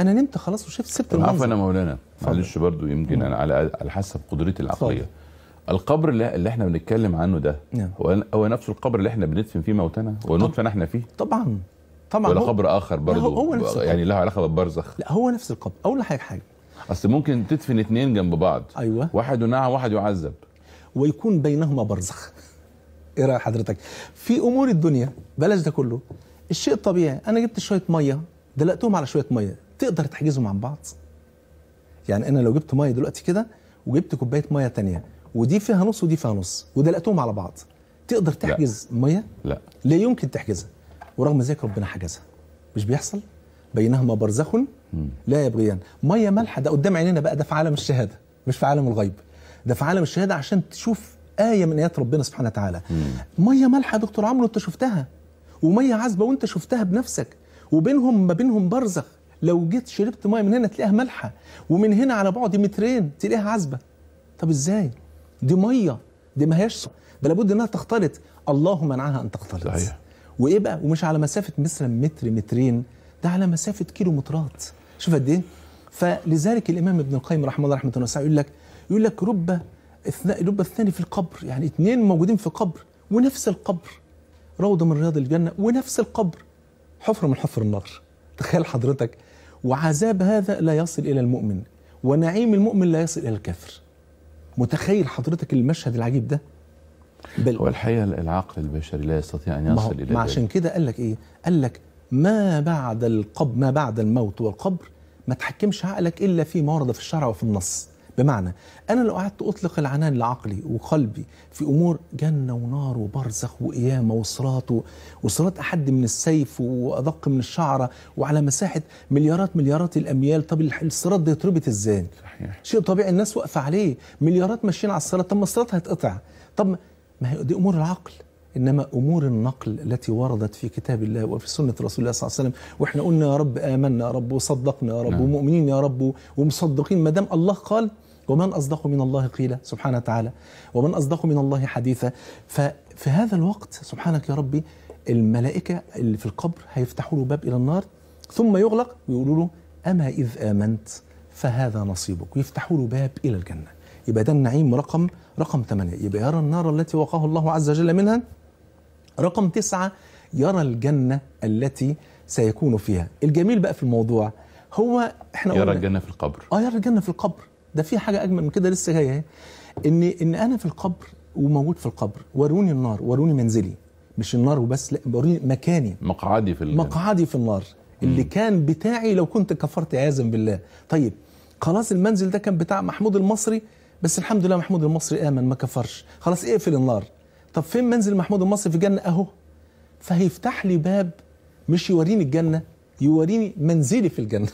انا نمت خلاص وشفت سبت المنظر عفوا يا مولانا معلش برضو يمكن انا على على حسب قدرتي العقليه القبر اللي احنا بنتكلم عنه ده نعم. هو هو نفس القبر اللي احنا بندفن فيه موتانا وندفن احنا فيه طبعا طبعا ولا قبر اخر برضه هو نفس يعني له علاقه بالبرزخ لا هو نفس القبر اول حاجه حاجه اصل ممكن تدفن اثنين جنب بعض ايوه واحد ينعى واحد يعذب ويكون بينهما برزخ ايه راي حضرتك في امور الدنيا بلاش ده كله الشيء الطبيعي انا جبت شويه ميه دلقتهم على شويه ميه تقدر تحجزهم عن بعض يعني انا لو جبت ميه دلوقتي كده وجبت كوبايه ميه تانية ودي فيها نص ودي فيها نص ودلقتهم على بعض تقدر تحجز لا. ميه لا لا يمكن تحجزها ورغم ذلك ربنا حجزها مش بيحصل بينهما برزخ لا يبغيان ميه مالحه ده قدام عينينا بقى ده في عالم الشهاده مش في عالم الغيب ده في عالم الشهاده عشان تشوف ايه من ايات ربنا سبحانه وتعالى ميه مالحه يا دكتور عمرو انت شفتها وميه عذبه وانت شفتها بنفسك وبينهم ما بينهم برزخ لو جيت شربت ميه من هنا تلاقيها مالحه ومن هنا على بعد مترين تلاقيها عذبه طب ازاي دي ميه دي ما هياش ده لابد انها تختلط الله منعها ان تختلط صحيح وايه بقى ومش على مسافه مثلا متر مترين ده على مسافه كيلو مترات شوف قد ايه فلذلك الامام ابن القيم رحمه الله رحمه الله يقول لك يقول لك رب اثناء رب الثاني في القبر يعني اثنين موجودين في قبر ونفس القبر روضه من رياض الجنه ونفس القبر حفره من حفر النار تخيل حضرتك وعذاب هذا لا يصل إلى المؤمن ونعيم المؤمن لا يصل إلى الكافر متخيل حضرتك المشهد العجيب ده بل هو الحقيقة العقل البشري لا يستطيع أن يصل إلى ما عشان كده قال لك إيه قال لك ما بعد القبر ما بعد الموت والقبر ما تحكمش عقلك إلا في ما ورد في الشرع وفي النص بمعنى أنا لو قعدت أطلق العنان لعقلي وقلبي في أمور جنة ونار وبرزخ وقيامة وصراط وصراط أحد من السيف وأدق من الشعرة وعلى مساحة مليارات مليارات الأميال طب الصراط ده يتربط إزاي؟ صحيح. شيء طبيعي الناس واقفة عليه مليارات ماشيين على الصراط طب ما الصراط هيتقطع طب ما هي دي أمور العقل إنما أمور النقل التي وردت في كتاب الله وفي سنة رسول الله صلى الله عليه وسلم وإحنا قلنا يا رب آمنا يا رب وصدقنا يا رب نعم. ومؤمنين يا رب ومصدقين ما دام الله قال ومن أصدق من الله قيلا سبحانه وتعالى ومن أصدق من الله حديثا ففي هذا الوقت سبحانك يا ربي الملائكة اللي في القبر هيفتحوا له باب إلى النار ثم يغلق ويقولوا له أما إذ آمنت فهذا نصيبك ويفتحوا له باب إلى الجنة يبقى ده النعيم رقم رقم ثمانية يبقى يرى النار التي وقاه الله عز وجل منها رقم تسعة يرى الجنة التي سيكون فيها الجميل بقى في الموضوع هو احنا يرى الجنة في القبر اه يرى الجنة في القبر ده في حاجة أجمل من كده لسه جاية إن إن أنا في القبر وموجود في القبر وروني النار وروني منزلي مش النار وبس لا وروني مكاني مقعدي في الجنة. مقعدي في النار اللي مم. كان بتاعي لو كنت كفرت عياذا بالله طيب خلاص المنزل ده كان بتاع محمود المصري بس الحمد لله محمود المصري آمن ما كفرش خلاص اقفل النار طب فين منزل محمود المصري في الجنه اهو فهيفتح لي باب مش يوريني الجنه يوريني منزلي في الجنه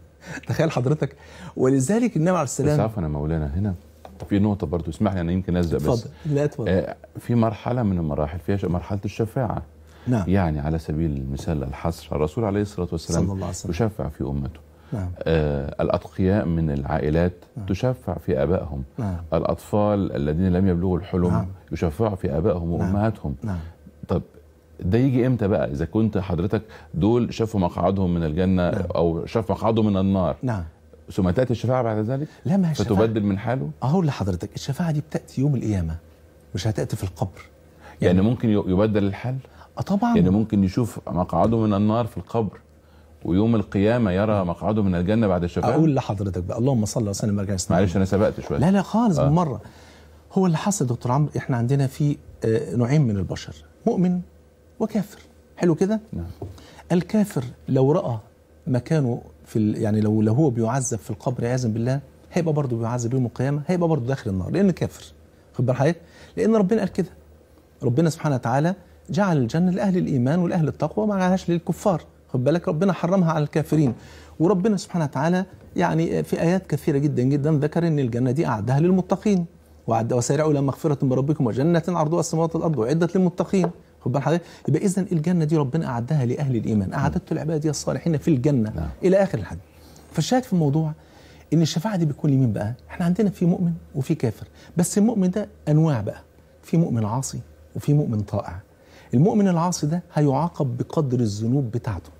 [laughs] تخيل حضرتك ولذلك النبي عليه السلام بس عفوا يا مولانا هنا في نقطه برضو اسمح لي انا يمكن ازق بس اتفضل لا اتفضل آه في مرحله من المراحل فيها مرحله الشفاعه نعم يعني على سبيل المثال الحصر الرسول عليه الصلاه والسلام صلى الله عليه وسلم يشفع في امته نعم. آه الأتقياء من العائلات نعم. تشفع في آبائهم نعم. الأطفال الذين لم يبلغوا الحلم نعم. يشفعوا في آبائهم نعم. وأمهاتهم نعم. طب ده يجي امتى بقى اذا كنت حضرتك دول شافوا مقعدهم من الجنه نعم. او شاف مقعدهم من النار نعم ثم تاتي الشفاعه بعد ذلك لا ما فتبدل من حاله اقول لحضرتك الشفاعه دي بتاتي يوم القيامه مش هتاتي في القبر يعني, يعني ممكن يبدل الحال اه طبعا يعني ممكن يشوف مقعده من النار في القبر ويوم القيامه يرى مقعده من الجنه بعد الشفاعه اقول لحضرتك بقى اللهم صل وسلم على سيدنا معلش انا سبقت شويه لا لا خالص آه. مره هو اللي حصل دكتور عمرو احنا عندنا في آه، نوعين من البشر مؤمن وكافر حلو كده نعم. الكافر لو راى مكانه في يعني لو لو هو بيعذب في القبر عياذا بالله هيبقى برضه بيعذب يوم القيامه هيبقى برضه داخل النار لان كافر خد بال حضرتك لان ربنا قال كده ربنا سبحانه وتعالى جعل الجنه لاهل الايمان ولاهل التقوى ما جعلهاش للكفار خد بالك ربنا حرمها على الكافرين وربنا سبحانه وتعالى يعني في ايات كثيره جدا جدا ذكر ان الجنه دي اعدها للمتقين وعد وسارعوا الى مغفره من ربكم وجنه عرضها السماوات والارض وعدت للمتقين خد بال حضرتك يبقى اذا الجنه دي ربنا اعدها لاهل الايمان اعددت العباد الصالحين في الجنه لا. نعم. الى اخر الحديث فالشاهد في الموضوع ان الشفاعه دي بتكون لمين بقى احنا عندنا في مؤمن وفي كافر بس المؤمن ده انواع بقى في مؤمن عاصي وفي مؤمن طائع المؤمن العاصي ده هيعاقب بقدر الذنوب بتاعته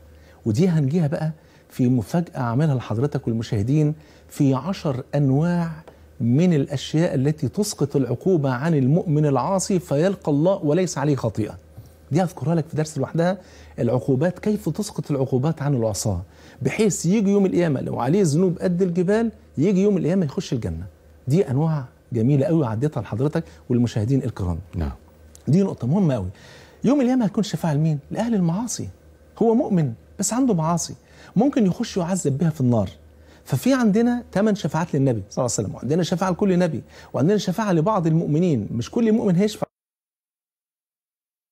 ودي هنجيها بقى في مفاجأة عاملها لحضرتك والمشاهدين في عشر أنواع من الأشياء التي تسقط العقوبة عن المؤمن العاصي فيلقى الله وليس عليه خطيئة دي هذكرها لك في درس لوحدها العقوبات كيف تسقط العقوبات عن العصاة بحيث يجي يوم القيامة لو عليه ذنوب قد الجبال يجي يوم القيامة يخش الجنة دي أنواع جميلة قوي عديتها لحضرتك والمشاهدين الكرام نعم دي نقطة مهمة قوي يوم القيامة هتكون شفاعة لمين؟ لأهل المعاصي هو مؤمن بس عنده معاصي ممكن يخش يعذب بها في النار ففي عندنا ثمان شفاعات للنبي صلى الله عليه وسلم وعندنا شفاعه لكل نبي وعندنا شفاعه لبعض المؤمنين مش كل مؤمن هيشفع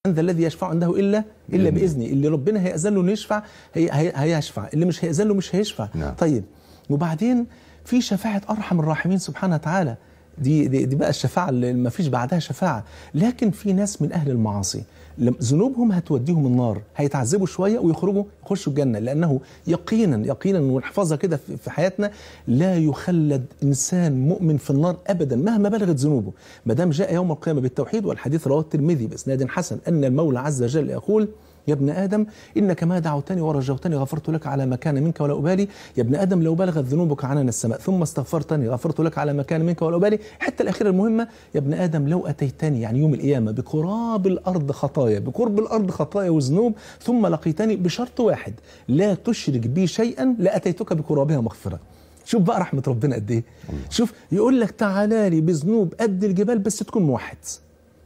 ذا الذي يشفع عنده الا الا باذني اللي ربنا هيأذن له انه يشفع هي هي هيشفع اللي مش هيأذن له مش هيشفع نعم. طيب وبعدين في شفاعه ارحم الراحمين سبحانه وتعالى دي, دي دي بقى الشفاعه اللي ما فيش بعدها شفاعه لكن في ناس من اهل المعاصي ذنوبهم هتوديهم النار هيتعذبوا شويه ويخرجوا يخشوا الجنه لانه يقينا يقينا ونحفظها كده في حياتنا لا يخلد انسان مؤمن في النار ابدا مهما بلغت ذنوبه ما دام جاء يوم القيامه بالتوحيد والحديث رواه الترمذي باسناد حسن ان المولى عز وجل يقول يا ابن آدم إنك ما دعوتني ورجوتني غفرت لك على ما كان منك ولا أبالي يا ابن آدم لو بلغت ذنوبك عنان السماء ثم استغفرتني غفرت لك على ما كان منك ولا أبالي حتى الأخيرة المهمة يا ابن آدم لو أتيتني يعني يوم القيامة بقراب الأرض خطايا بقرب الأرض خطايا وذنوب ثم لقيتني بشرط واحد لا تشرك بي شيئا لأتيتك بقرابها مغفرة شوف بقى رحمة ربنا قد ايه شوف يقول لك تعالى لي بذنوب قد الجبال بس تكون موحد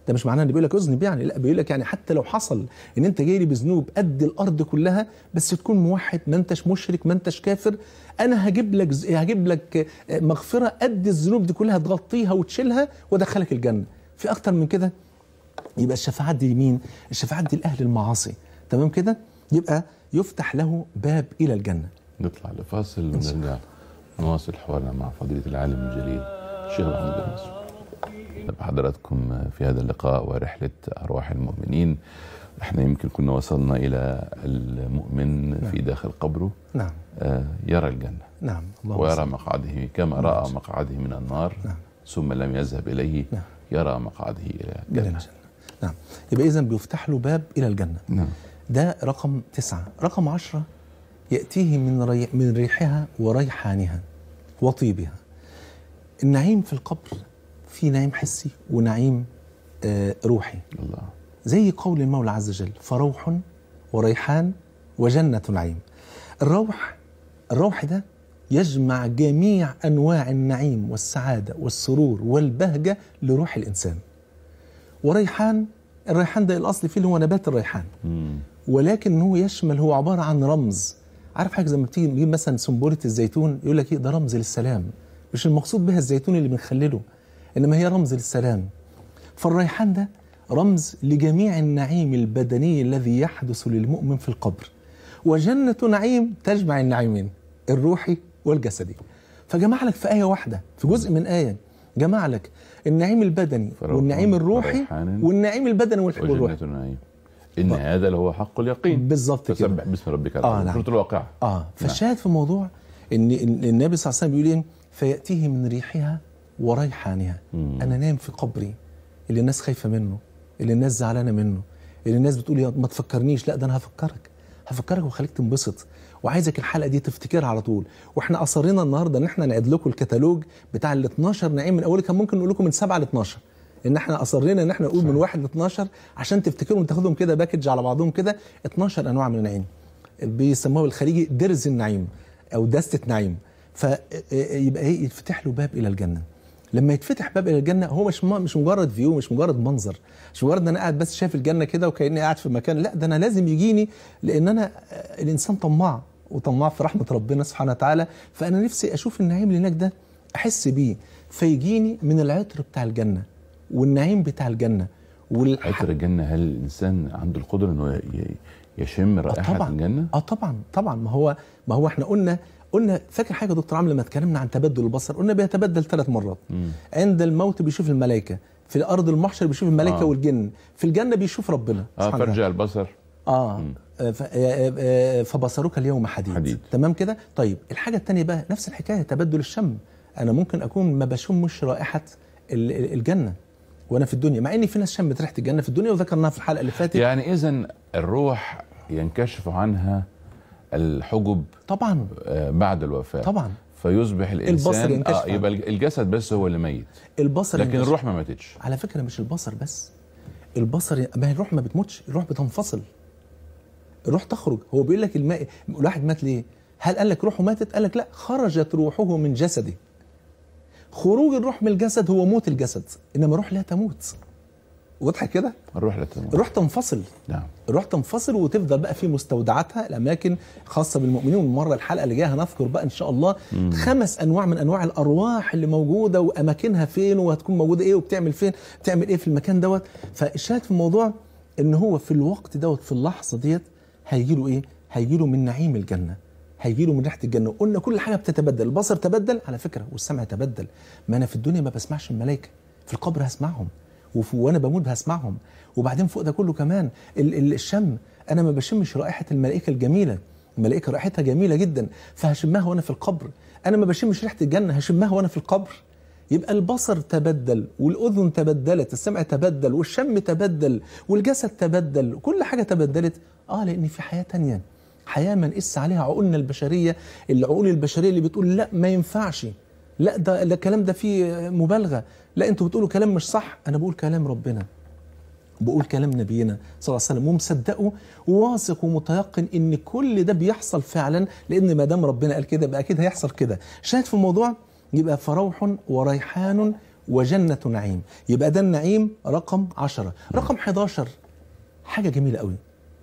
ده مش معناه ان بيقول لك اذنب يعني لا بيقول لك يعني حتى لو حصل ان انت جاي لي بذنوب قد الارض كلها بس تكون موحد ما انتش مشرك ما انتش كافر انا هجيب لك هجيب لك آه، مغفره قد الذنوب دي كلها تغطيها وتشيلها وادخلك الجنه في اكتر من كده يبقى الشفاعات دي لمين الشفاعات دي لاهل المعاصي تمام كده يبقى يفتح له باب الى الجنه نطلع لفاصل ونرجع نواصل حوارنا مع فضيله العالم الجليل الشيخ محمد بن مسعود بحضراتكم في هذا اللقاء ورحلة أرواح المؤمنين احنا يمكن كنا وصلنا إلى المؤمن نعم. في داخل قبره نعم. آه، يرى الجنة نعم. الله ويرى مقعده كما نعم. رأى مقعده من النار نعم. ثم لم يذهب إليه نعم. يرى مقعده إلى الجنة نعم, نعم. يبقى إذا بيفتح له باب إلى الجنة نعم. ده رقم تسعة رقم عشرة يأتيه من, ري... من ريحها وريحانها وطيبها النعيم في القبر في نعيم حسي ونعيم آه، روحي الله زي قول المولى عز وجل فروح وريحان وجنة نعيم الروح الروح ده يجمع جميع أنواع النعيم والسعادة والسرور والبهجة لروح الإنسان وريحان الريحان ده الأصل فيه اللي هو نبات الريحان ولكن هو يشمل هو عبارة عن رمز عارف حاجة زي ما بتيجي مثلا سنبلة الزيتون يقول لك إيه ده رمز للسلام مش المقصود بها الزيتون اللي بنخلله إنما هي رمز للسلام فالريحان ده رمز لجميع النعيم البدني الذي يحدث للمؤمن في القبر وجنة نعيم تجمع النعيمين الروحي والجسدي فجمع لك في آية واحدة في جزء من آية جمع لك النعيم البدني والنعيم الروحي والنعيم البدني والحب الروحي النعيم ان ف... هذا اللي هو حق اليقين بالظبط كده فسبح باسم ربك اه نعم الواقع اه نعم. فالشاهد في الموضوع ان النبي صلى الله عليه وسلم بيقول ايه فياتيه من ريحها وريحانها انا نايم في قبري اللي الناس خايفه منه اللي الناس زعلانه منه اللي الناس بتقول يا ما تفكرنيش لا ده انا هفكرك هفكرك وخليك تنبسط وعايزك الحلقه دي تفتكرها على طول واحنا اصرينا النهارده ان احنا نعد لكم الكتالوج بتاع ال 12 نعيم من اوله كان ممكن نقول لكم من 7 ل 12 ان احنا اصرينا ان احنا نقول من 1 ل 12 عشان تفتكروا وتاخدهم كده باكج على بعضهم كده 12 انواع من النعيم بيسموها بالخليجي درز النعيم او دسته نعيم فيبقى آه، آه، ايه يتفتح له باب الى الجنه لما يتفتح باب الى الجنه هو مش مش مجرد فيو مش مجرد منظر مش مجرد ان انا قاعد بس شايف الجنه كده وكاني قاعد في مكان لا ده انا لازم يجيني لان انا آه، الانسان طماع وطماع في رحمه ربنا سبحانه وتعالى فانا نفسي اشوف النعيم اللي هناك ده احس بيه فيجيني من العطر بتاع الجنه والنعيم بتاع الجنه والح... عطر الجنه هل الانسان عنده القدره انه يشم رائحه طبعًا الجنه؟ اه طبعا طبعا ما هو ما هو احنا قلنا قلنا فاكر حاجه يا دكتور عامل لما اتكلمنا عن تبدل البصر قلنا بيتبدل ثلاث مرات مم. عند الموت بيشوف الملائكه في الارض المحشر بيشوف الملائكه آه. والجن في الجنه بيشوف ربنا اه فرجع البصر اه مم. آه، آه، آه، فبصرك اليوم حديد, حديد. تمام كده طيب الحاجه الثانيه بقى نفس الحكايه تبدل الشم انا ممكن اكون ما بشمش رائحه الجنه وانا في الدنيا مع ان في ناس شمت ريحه الجنه في الدنيا وذكرناها في الحلقه اللي فاتت يعني اذا الروح ينكشف عنها الحجب طبعا آه، بعد الوفاه طبعا فيصبح الانسان البصر ينكشف آه يبقى الجسد بس هو اللي ميت البصر لكن ينكشف. الروح ما ماتتش على فكره مش البصر بس البصر ما هي الروح ما بتموتش الروح بتنفصل الروح تخرج هو بيقول لك الماء الواحد مات ليه هل قال لك روحه ماتت قال لك لا خرجت روحه من جسده خروج الروح من الجسد هو موت الجسد انما الروح لا تموت واضحه كده نروح لا تنفصل تنفصل نعم روح تنفصل وتفضل بقى في مستودعاتها الاماكن خاصه بالمؤمنين والمره الحلقه اللي جايه هنذكر بقى ان شاء الله مم. خمس انواع من انواع الارواح اللي موجوده واماكنها فين وهتكون موجوده ايه وبتعمل فين بتعمل ايه في المكان دوت فالشاهد في الموضوع ان هو في الوقت دوت في اللحظه ديت هيجي له ايه هيجي له من نعيم الجنه هيجي له من ريحه الجنه وقلنا كل حاجه بتتبدل البصر تبدل على فكره والسمع تبدل ما انا في الدنيا ما بسمعش الملائكه في القبر هسمعهم وانا بموت هسمعهم وبعدين فوق ده كله كمان الشم انا ما بشمش رائحه الملائكه الجميله الملائكه رائحتها جميله جدا فهشمها وانا في القبر انا ما بشمش ريحه الجنه هشمها وانا في القبر يبقى البصر تبدل والاذن تبدلت السمع تبدل والشم تبدل والجسد تبدل كل حاجه تبدلت اه لان في حياه تانية حياه ما نقيس عليها عقولنا البشريه العقول البشريه اللي بتقول لا ما ينفعش لا ده الكلام ده فيه مبالغه لا انتوا بتقولوا كلام مش صح انا بقول كلام ربنا بقول كلام نبينا صلى الله عليه وسلم ومصدقه وواثق ومتيقن ان كل ده بيحصل فعلا لان ما دام ربنا قال كده يبقى اكيد هيحصل كده شاهد في الموضوع يبقى فروح وريحان وجنة نعيم يبقى ده النعيم رقم عشرة رقم 11 حاجة جميلة قوي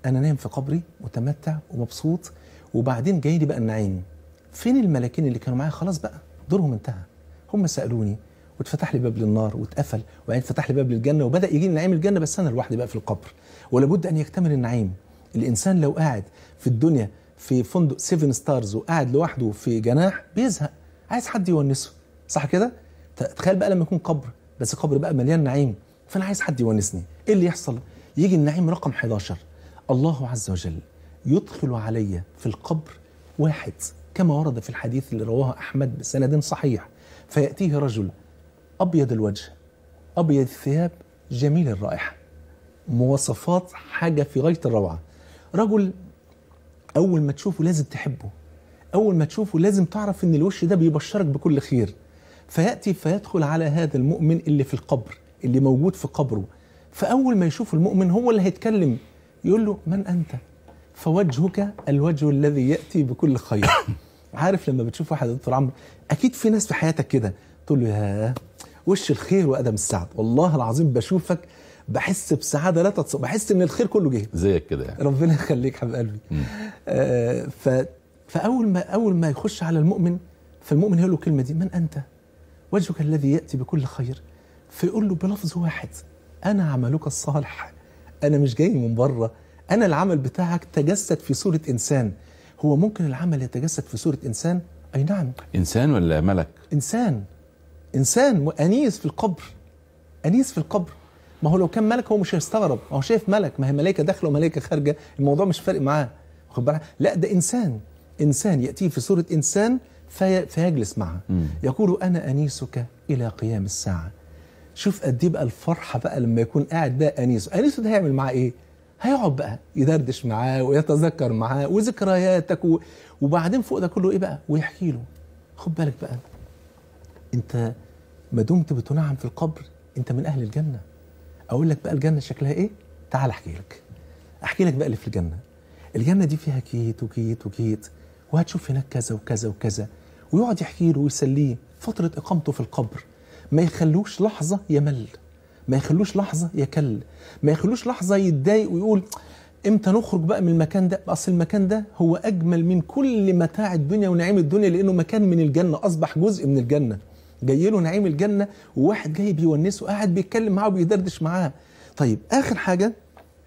أنا نايم في قبري متمتع ومبسوط وبعدين جاي لي بقى النعيم فين الملاكين اللي كانوا معايا خلاص بقى دورهم انتهى هم سالوني واتفتح لي باب للنار واتقفل وبعدين اتفتح لي باب للجنه وبدا يجي لي نعيم الجنه بس انا لوحدي بقى في القبر ولابد ان يكتمل النعيم الانسان لو قاعد في الدنيا في فندق 7 ستارز وقاعد لوحده في جناح بيزهق عايز حد يونسه صح كده تخيل بقى لما يكون قبر بس قبر بقى مليان نعيم فانا عايز حد يونسني ايه اللي يحصل يجي النعيم رقم 11 الله عز وجل يدخل علي في القبر واحد كما ورد في الحديث اللي رواه أحمد بسند صحيح فيأتيه رجل أبيض الوجه أبيض الثياب جميل الرائحة مواصفات حاجة في غاية الروعة رجل أول ما تشوفه لازم تحبه أول ما تشوفه لازم تعرف إن الوش ده بيبشرك بكل خير فيأتي فيدخل على هذا المؤمن اللي في القبر اللي موجود في قبره فأول ما يشوف المؤمن هو اللي هيتكلم يقول له من أنت فوجهك الوجه الذي يأتي بكل خير عارف لما بتشوف واحد دكتور عمرو اكيد في ناس في حياتك كده تقول له يا وش الخير وادم السعد والله العظيم بشوفك بحس بسعاده لا تتصور بحس ان الخير كله جه زيك كده يعني. ربنا يخليك حبيب قلبي آه ف فاول ما اول ما يخش على المؤمن فالمؤمن يقول له الكلمه دي من انت وجهك الذي ياتي بكل خير فيقول له بلفظ واحد انا عملك الصالح انا مش جاي من بره انا العمل بتاعك تجسد في صوره انسان هو ممكن العمل يتجسد في صورة إنسان أي نعم إنسان ولا ملك؟ إنسان إنسان أنيس في القبر أنيس في القبر ما هو لو كان ملك هو مش هيستغرب ما هو شايف ملك ما هي ملائكة داخلة وملائكة خارجة الموضوع مش فارق معاه واخد بالك لا ده إنسان إنسان يأتيه في صورة إنسان في فيجلس معه يقول أنا أنيسك إلى قيام الساعة شوف قد ايه بقى الفرحه بقى لما يكون قاعد بقى انيسه انيسه ده هيعمل معاه ايه هيقعد بقى يدردش معاه ويتذكر معاه وذكرياتك و... وبعدين فوق ده كله ايه بقى ويحكي له خد بالك بقى انت ما دمت بتنعم في القبر انت من اهل الجنه اقول لك بقى الجنه شكلها ايه تعال احكي لك احكي لك بقى اللي في الجنه الجنه دي فيها كيت وكيت وكيت وهتشوف هناك كذا وكذا وكذا ويقعد يحكي له ويسليه فتره اقامته في القبر ما يخلوش لحظه يمل ما يخلوش لحظه يكل ما يخلوش لحظه يتضايق ويقول امتى نخرج بقى من المكان ده اصل المكان ده هو اجمل من كل متاع الدنيا ونعيم الدنيا لانه مكان من الجنه اصبح جزء من الجنه جاي له نعيم الجنه وواحد جاي بيونسه قاعد بيتكلم معاه وبيدردش معاه طيب اخر حاجه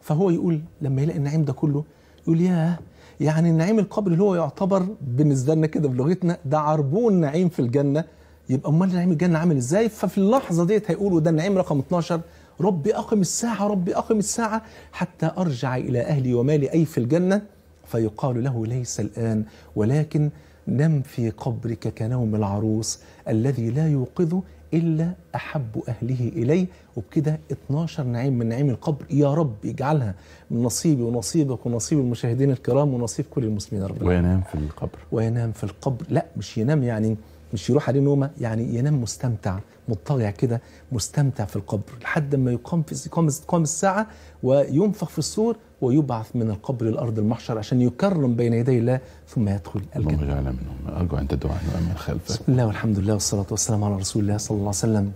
فهو يقول لما يلاقي النعيم ده كله يقول ياه يعني النعيم القبر اللي هو يعتبر بالنسبه لنا كده بلغتنا ده عربون نعيم في الجنه يبقى امال نعيم الجنه عامل ازاي ففي اللحظه ديت هيقولوا ده النعيم رقم 12 ربي اقم الساعه ربي اقم الساعه حتى ارجع الى اهلي ومالي اي في الجنه فيقال له ليس الان ولكن نم في قبرك كنوم العروس الذي لا يوقظه الا احب اهله اليه وبكده 12 نعيم من نعيم القبر يا رب اجعلها من نصيبي ونصيبك ونصيب المشاهدين الكرام ونصيب كل المسلمين يا رب وينام في القبر وينام في القبر لا مش ينام يعني مش يروح عليه نومه يعني ينام مستمتع مضطجع كده مستمتع في القبر لحد ما يقام في قام الساعه وينفخ في الصور ويبعث من القبر الارض المحشر عشان يكرم بين يدي الله ثم يدخل الجنه. اللهم اجعلنا منهم ارجو عند الدعاء من خلفك. بسم الله والحمد لله والصلاه والسلام على رسول الله صلى الله عليه وسلم.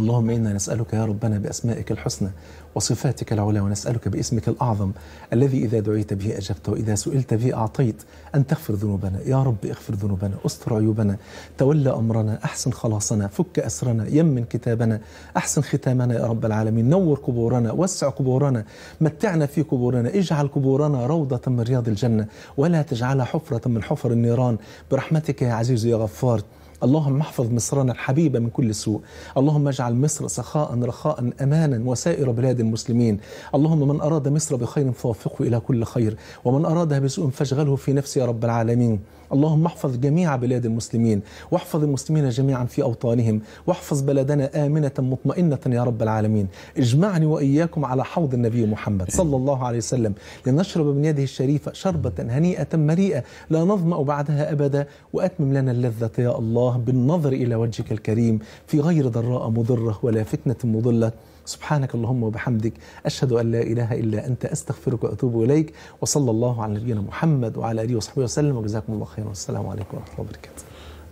اللهم انا نسالك يا ربنا باسمائك الحسنى وصفاتك العلى ونسالك باسمك الاعظم الذي اذا دعيت به اجبت واذا سئلت به اعطيت ان تغفر ذنوبنا يا رب اغفر ذنوبنا استر عيوبنا تولى امرنا احسن خلاصنا فك اسرنا يمن كتابنا احسن ختامنا يا رب العالمين نور قبورنا وسع قبورنا متعنا في قبورنا اجعل قبورنا روضه من رياض الجنه ولا تجعلها حفره من حفر النيران برحمتك يا عزيز يا غفار اللهم احفظ مصرنا الحبيبة من كل سوء اللهم اجعل مصر سخاء رخاء أمانا وسائر بلاد المسلمين اللهم من أراد مصر بخير فوفقه إلى كل خير ومن أرادها بسوء فاشغله في نفسه يا رب العالمين اللهم احفظ جميع بلاد المسلمين واحفظ المسلمين جميعا في أوطانهم واحفظ بلدنا آمنة مطمئنة يا رب العالمين اجمعني وإياكم على حوض النبي محمد صلى الله عليه وسلم لنشرب من يده الشريفة شربة هنيئة مريئة لا نظمأ بعدها أبدا وأتمم لنا اللذة يا الله بالنظر إلى وجهك الكريم في غير ضراء مضرة ولا فتنة مضلة سبحانك اللهم وبحمدك أشهد أن لا إله إلا أنت أستغفرك وأتوب إليك وصلى الله على نبينا محمد وعلى آله وصحبه وسلم وجزاكم الله خيرا والسلام عليكم ورحمة الله وبركاته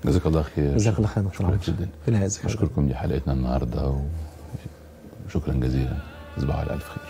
جزاك الله خير جزاك الله خير شكرا جدا أشكركم لحلقتنا النهارده وشكرا جزيلا تصبحوا على ألف خير